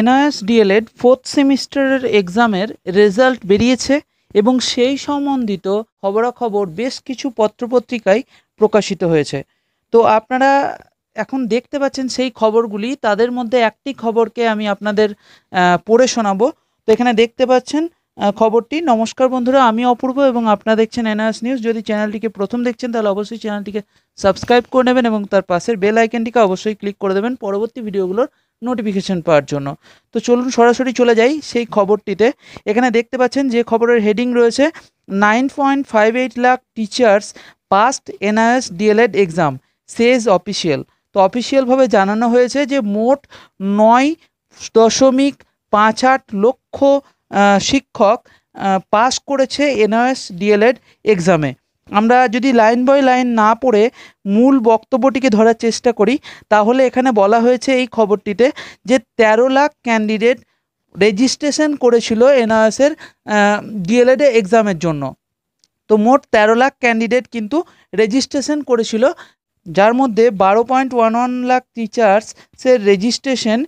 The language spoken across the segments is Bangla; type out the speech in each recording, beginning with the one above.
এনআইএস ডিএলএড ফোর্থ সেমিস্টারের এক্সামের রেজাল্ট বেরিয়েছে এবং সেই সম্বন্ধিত খবরাখবর বেশ কিছু পত্রপত্রিকায় প্রকাশিত হয়েছে তো আপনারা এখন দেখতে পাচ্ছেন সেই খবরগুলি তাদের মধ্যে একটি খবরকে আমি আপনাদের পড়ে শোনাবো তো এখানে দেখতে পাচ্ছেন খবরটি নমস্কার বন্ধুরা আমি অপূর্ব এবং আপনারা দেখছেন এনআইএস নিউজ যদি চ্যানেলটিকে প্রথম দেখছেন তাহলে অবশ্যই চ্যানেলটিকে সাবস্ক্রাইব করে নেবেন এবং তার পাশের বেল আইকনটিকে অবশ্যই ক্লিক করে দেবেন পরবর্তী ভিডিওগুলোর নোটিফিকেশন পাওয়ার জন্য তো চলুন সরাসরি চলে যাই সেই খবরটিতে এখানে দেখতে পাচ্ছেন যে খবরের হেডিং রয়েছে nine point five eight lakh teachers passed NIS DElEd exam says official তো অফিসিয়ালভাবে জানানো হয়েছে যে মোট নয় দশমিক পাঁচ আট লক্ষ শিক্ষক পাস করেছে এনআইএস ডিএলএড এক্সামে আমরা যদি লাইন বাই লাইন না পড়ে মূল বক্তব্যটিকে ধরার চেষ্টা করি তাহলে এখানে বলা হয়েছে এই খবরটিতে যে ১৩ লাখ ক্যান্ডিডেট রেজিস্ট্রেশন করেছিল এনআরএসের ডিএলএডে এক্সামের জন্য তো মোট ১৩ লাখ ক্যান্ডিডেট কিন্তু রেজিস্ট্রেশন করেছিল যার মধ্যে বারো পয়েন্ট ওয়ান ওয়ান লাখ টিচার্সের রেজিস্ট্রেশন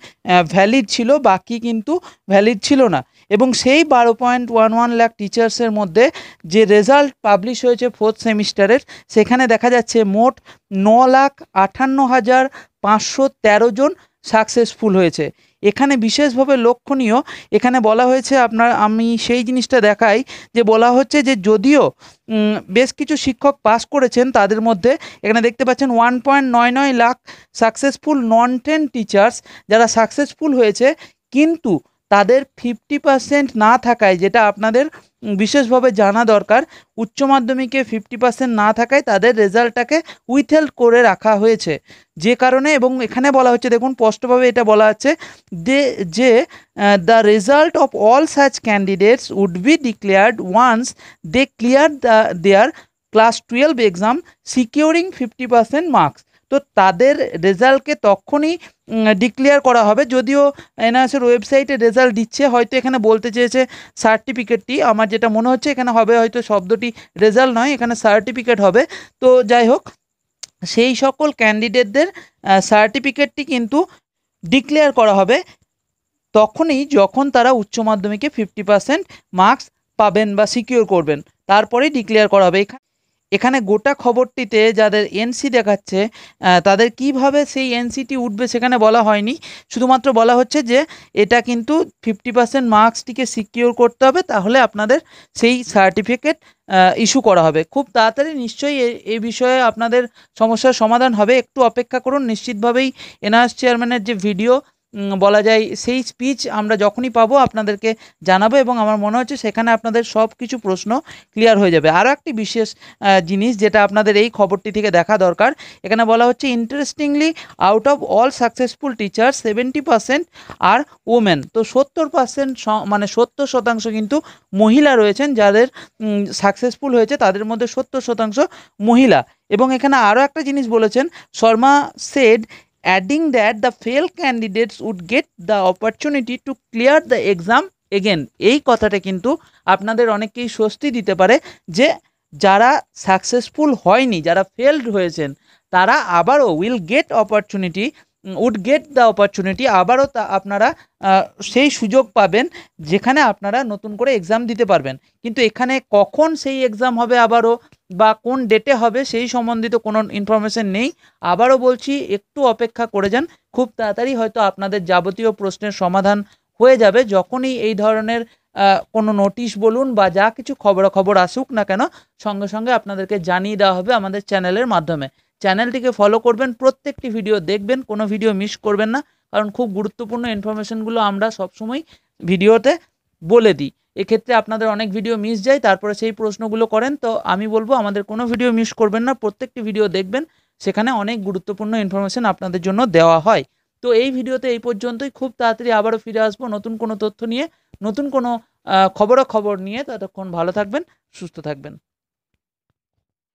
ভ্যালিড ছিল বাকি কিন্তু ভ্যালিড ছিল না এবং সেই বারো পয়েন্ট ওয়ান ওয়ান লাখ টিচার্সের মধ্যে যে রেজাল্ট পাবলিশ হয়েছে ফোর্থ সেমিস্টারের সেখানে দেখা যাচ্ছে মোট ন লাখ আটান্ন হাজার পাঁচশো তেরো জন সাকসেসফুল হয়েছে এখানে বিশেষভাবে লক্ষণীয় এখানে বলা হয়েছে আপনার আমি সেই জিনিসটা দেখাই যে বলা হচ্ছে যে যদিও বেশ কিছু শিক্ষক পাস করেছেন তাদের মধ্যে এখানে দেখতে পাচ্ছেন ওয়ান পয়েন্ট নয় নয় lakh successful non ten teachers যারা সাকসেসফুল হয়েছে কিন্তু তাদের ফিফটি পার্সেন্ট না থাকায় যেটা আপনাদের বিশেষভাবে জানা দরকার উচ্চ মাধ্যমিকে ফিফটি পার্সেন্ট না থাকায় তাদের রেজাল্টটাকে উইথহেল্ড করে রাখা হয়েছে যে কারণে এবং এখানে বলা হচ্ছে দেখুন স্পষ্টভাবে এটা বলা আছে দে যে the result of all such candidates would be declared once they clear the their class twelve exam securing fifty percent marks তো তাদের রেজাল্টকে তখনই ডিক্লেয়ার করা হবে যদিও এনআরএসের ওয়েবসাইটে রেজাল্ট দিচ্ছে হয়তো এখানে বলতে চেয়েছে সার্টিফিকেটটি আমার যেটা মনে হচ্ছে এখানে হবে হয়তো শব্দটি রেজাল্ট নয় এখানে সার্টিফিকেট হবে তো যাই হোক সেই সকল ক্যান্ডিডেটদের সার্টিফিকেটটি কিন্তু ডিক্লেয়ার করা হবে তখনই যখন তারা উচ্চ মাধ্যমিকে ফিফটি পার্সেন্ট মার্কস পাবেন বা সিকিওর করবেন তারপরেই ডিক্লেয়ার করা হবে এখানে এখানে গোটা খবরটিতে যাদের এনসি দেখাচ্ছে তাদের কিভাবে সেই এনসিটি উঠবে সেখানে বলা হয়নি শুধুমাত্র বলা হচ্ছে যে এটা কিন্তু ফিফটি পার্সেন্ট মার্কসটিকে সিকিওর করতে হবে তাহলে আপনাদের সেই সার্টিফিকেট ইস্যু করা হবে খুব তাড়াতাড়ি নিশ্চয়ই এ বিষয়ে আপনাদের সমস্যার সমাধান হবে একটু অপেক্ষা করুন নিশ্চিতভাবেই এনআরএস চেয়ারম্যানের যে ভিডিও বলা যায় সেই স্পিচ আমরা যখনই পাবো আপনাদেরকে জানাবো এবং আমার মনে হচ্ছে সেখানে আপনাদের সব কিছু প্রশ্ন ক্লিয়ার হয়ে যাবে আরও একটি বিশেষ জিনিস যেটা আপনাদের এই খবরটি থেকে দেখা দরকার এখানে বলা হচ্ছে interestingly out of all successful teacher seventy percent are women তো সত্তর পার্সেন্ট মানে সত্তর শতাংশ কিন্তু মহিলা রয়েছেন যাদের সাকসেসফুল হয়েছে তাদের মধ্যে সত্তর শতাংশ মহিলা এবং এখানে আরও একটা জিনিস বলেছেন Sharma said adding that the failed candidates would get the opportunity to clear the exam again এই কথাটা কিন্তু আপনাদের অনেককেই স্বস্তি দিতে পারে যে যারা সাকসেসফুল হয়নি যারা ফেলড হয়েছেন তারা আবারও will get opportunity would get the opportunity আবারও তা আপনারা সেই সুযোগ পাবেন যেখানে আপনারা নতুন করে এক্সাম দিতে পারবেন কিন্তু এখানে কখন সেই এক্সাম হবে আবারও বা কোন ডেটে হবে সেই সম্বন্ধিত কোনো ইনফরমেশন নেই আবারও বলছি একটু অপেক্ষা করে যান খুব তাড়াতাড়ি হয়তো আপনাদের যাবতীয় প্রশ্নের সমাধান হয়ে যাবে যখনই এই ধরনের কোনো নোটিশ বলুন বা যা কিছু খবরাখবর আসুক না কেন সঙ্গে সঙ্গে আপনাদেরকে জানিয়ে দেওয়া হবে আমাদের চ্যানেলের মাধ্যমে চ্যানেলটিকে ফলো করবেন প্রত্যেকটি ভিডিও দেখবেন কোনো ভিডিও মিস করবেন না কারণ খুব গুরুত্বপূর্ণ ইনফরমেশনগুলো আমরা সবসময় ভিডিওতে বলে দিই এক্ষেত্রে আপনাদের অনেক ভিডিও মিস যায় তারপরে সেই প্রশ্নগুলো করেন তো আমি বলবো আমাদের কোনো ভিডিও মিস করবেন না প্রত্যেকটি ভিডিও দেখবেন সেখানে অনেক গুরুত্বপূর্ণ ইনফরমেশন আপনাদের জন্য দেওয়া হয় তো এই ভিডিওতে এই পর্যন্তই খুব তাড়াতাড়ি আবারও ফিরে আসবো নতুন কোনো তথ্য নিয়ে নতুন কোনো খবরাখবর নিয়ে ততক্ষণ ভালো থাকবেন সুস্থ থাকবেন